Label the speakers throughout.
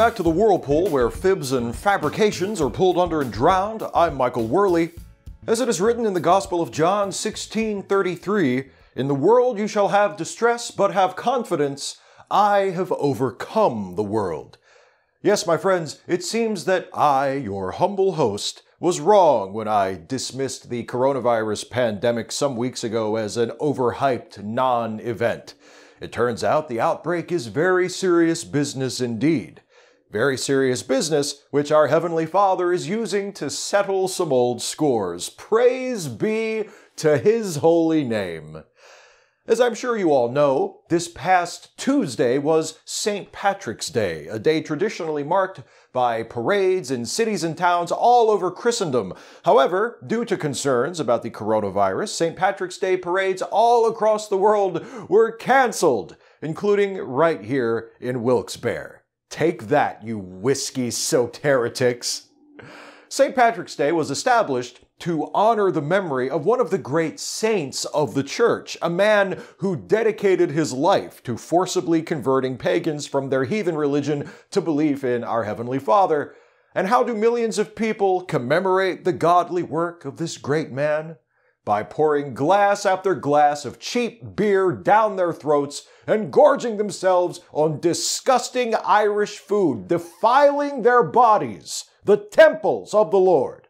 Speaker 1: back to the whirlpool where fibs and fabrications are pulled under and drowned. I'm Michael Worley. As it is written in the Gospel of John 16:33, in the world you shall have distress, but have confidence, I have overcome the world. Yes, my friends, it seems that I, your humble host, was wrong when I dismissed the coronavirus pandemic some weeks ago as an overhyped non event. It turns out the outbreak is very serious business indeed. Very serious business, which our Heavenly Father is using to settle some old scores. Praise be to His holy name. As I'm sure you all know, this past Tuesday was St. Patrick's Day, a day traditionally marked by parades in cities and towns all over Christendom. However, due to concerns about the coronavirus, St. Patrick's Day parades all across the world were canceled, including right here in Wilkes-Barre. Take that, you whiskey soaked heretics. St. Patrick's Day was established to honor the memory of one of the great saints of the church, a man who dedicated his life to forcibly converting pagans from their heathen religion to belief in our Heavenly Father. And how do millions of people commemorate the godly work of this great man? by pouring glass after glass of cheap beer down their throats and gorging themselves on disgusting Irish food, defiling their bodies, the temples of the Lord.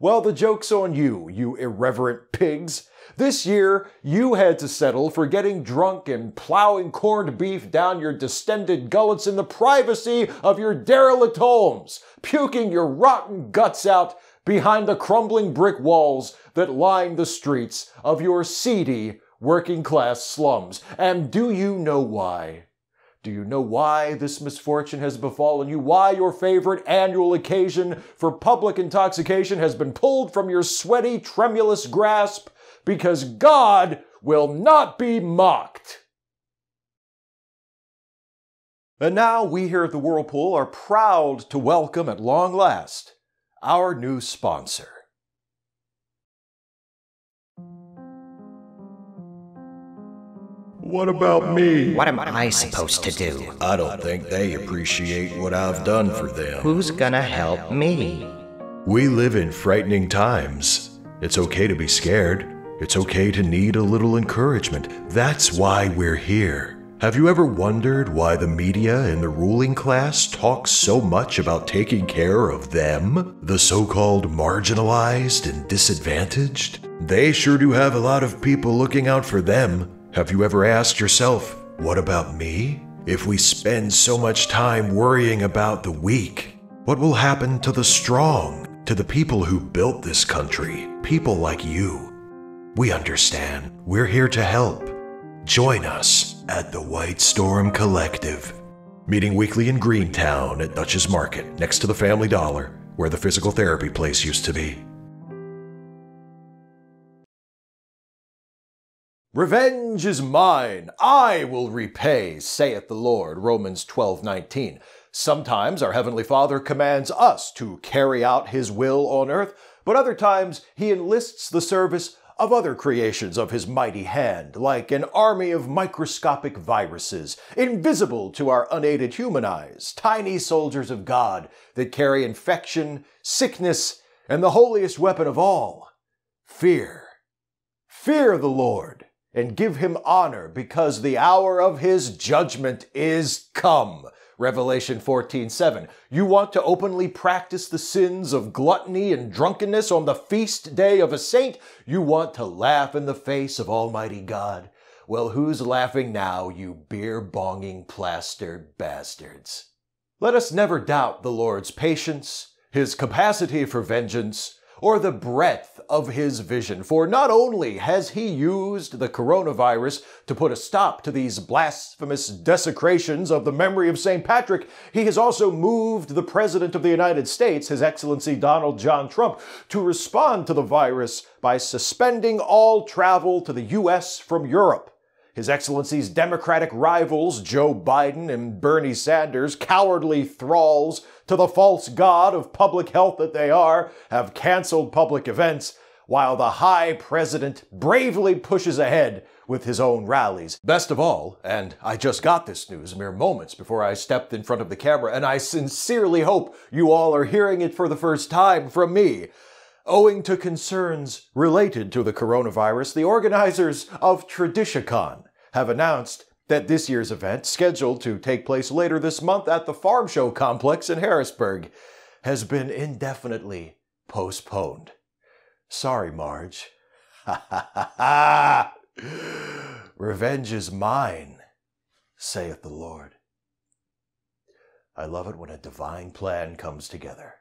Speaker 1: Well, the joke's on you, you irreverent pigs. This year, you had to settle for getting drunk and plowing corned beef down your distended gullets in the privacy of your derelict homes, puking your rotten guts out behind the crumbling brick walls that line the streets of your seedy working class slums. And do you know why? Do you know why this misfortune has befallen you? Why your favorite annual occasion for public intoxication has been pulled from your sweaty, tremulous grasp? Because God will not be mocked. And now we here at the Whirlpool are proud to welcome at long last our new sponsor. What about me? What am I supposed to do? I don't think they appreciate what I've done for them. Who's gonna help me? We live in frightening times. It's okay to be scared. It's okay to need a little encouragement. That's why we're here. Have you ever wondered why the media and the ruling class talk so much about taking care of them? The so called marginalized and disadvantaged? They sure do have a lot of people looking out for them. Have you ever asked yourself, what about me? If we spend so much time worrying about the weak, what will happen to the strong, to the people who built this country, people like you? We understand. We're here to help. Join us at the White Storm Collective. Meeting weekly in Greentown at Dutch's Market, next to the Family Dollar, where the physical therapy place used to be. Revenge is mine, I will repay, saith the Lord, Romans 12:19. Sometimes our heavenly Father commands us to carry out his will on earth, but other times he enlists the service of other creations of his mighty hand, like an army of microscopic viruses, invisible to our unaided human eyes, tiny soldiers of God that carry infection, sickness, and the holiest weapon of all, fear. Fear the Lord, and give him honor, because the hour of his judgment is come Revelation 14, 7. You want to openly practice the sins of gluttony and drunkenness on the feast day of a saint? You want to laugh in the face of Almighty God? Well, who's laughing now, you beer-bonging plastered bastards? Let us never doubt the Lord's patience, his capacity for vengeance, or the breadth of his vision. For not only has he used the coronavirus to put a stop to these blasphemous desecrations of the memory of St. Patrick, he has also moved the President of the United States, His Excellency Donald John Trump, to respond to the virus by suspending all travel to the U.S. from Europe. His Excellency's Democratic rivals, Joe Biden and Bernie Sanders, cowardly thralls to the false god of public health that they are, have canceled public events, while the high president bravely pushes ahead with his own rallies. Best of all, and I just got this news mere moments before I stepped in front of the camera, and I sincerely hope you all are hearing it for the first time from me. Owing to concerns related to the coronavirus, the organizers of Traditicon have announced that this year's event, scheduled to take place later this month at the Farm Show Complex in Harrisburg, has been indefinitely postponed. Sorry, Marge. Ha ha ha ha! Revenge is mine, saith the Lord. I love it when a divine plan comes together.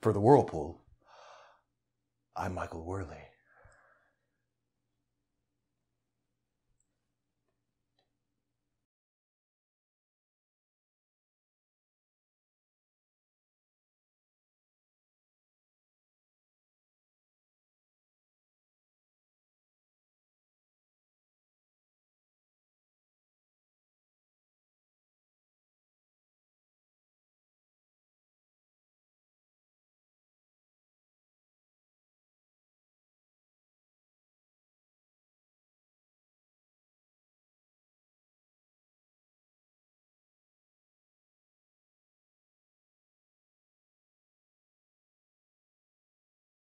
Speaker 1: For the Whirlpool, I'm Michael Worley.